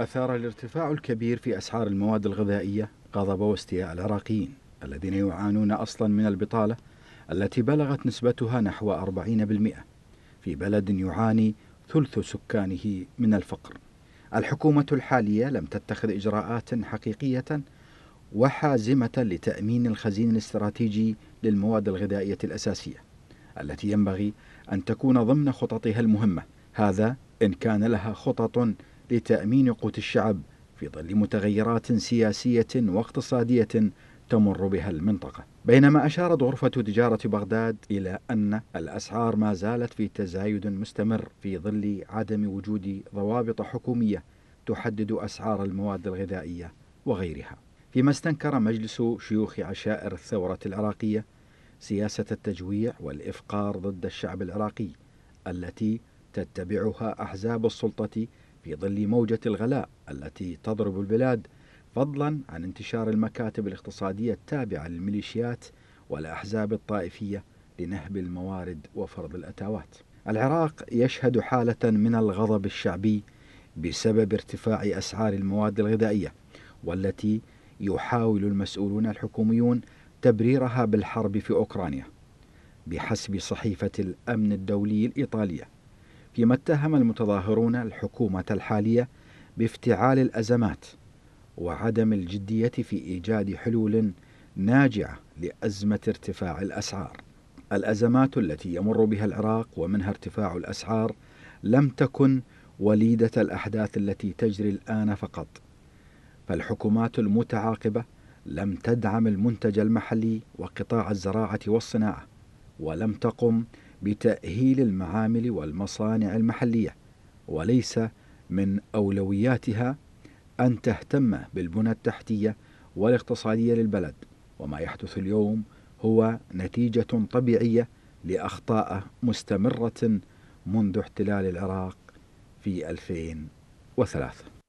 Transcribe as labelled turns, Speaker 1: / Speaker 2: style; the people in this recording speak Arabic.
Speaker 1: أثار الارتفاع الكبير في أسعار المواد الغذائية غضب واستياء العراقيين الذين يعانون أصلا من البطالة التي بلغت نسبتها نحو 40% في بلد يعاني ثلث سكانه من الفقر الحكومة الحالية لم تتخذ إجراءات حقيقية وحازمة لتأمين الخزين الاستراتيجي للمواد الغذائية الأساسية التي ينبغي أن تكون ضمن خططها المهمة هذا إن كان لها خطط لتأمين قوت الشعب في ظل متغيرات سياسية واقتصادية تمر بها المنطقة بينما أشارت غرفة تجارة بغداد إلى أن الأسعار ما زالت في تزايد مستمر في ظل عدم وجود ضوابط حكومية تحدد أسعار المواد الغذائية وغيرها فيما استنكر مجلس شيوخ عشائر الثورة العراقية سياسة التجويع والإفقار ضد الشعب العراقي التي تتبعها أحزاب السلطة في ظل موجة الغلاء التي تضرب البلاد فضلا عن انتشار المكاتب الاقتصادية التابعة للميليشيات والأحزاب الطائفية لنهب الموارد وفرض الأتاوات. العراق يشهد حالة من الغضب الشعبي بسبب ارتفاع أسعار المواد الغذائية والتي يحاول المسؤولون الحكوميون تبريرها بالحرب في أوكرانيا بحسب صحيفة الأمن الدولي الإيطالية فيما اتهم المتظاهرون الحكومة الحالية بافتعال الأزمات وعدم الجدية في إيجاد حلول ناجعة لأزمة ارتفاع الأسعار. الأزمات التي يمر بها العراق ومنها ارتفاع الأسعار لم تكن وليدة الأحداث التي تجري الآن فقط. فالحكومات المتعاقبة لم تدعم المنتج المحلي وقطاع الزراعة والصناعة، ولم تقم بتأهيل المعامل والمصانع المحلية وليس من أولوياتها أن تهتم بالبنى التحتية والاقتصادية للبلد وما يحدث اليوم هو نتيجة طبيعية لأخطاء مستمرة منذ احتلال العراق في 2003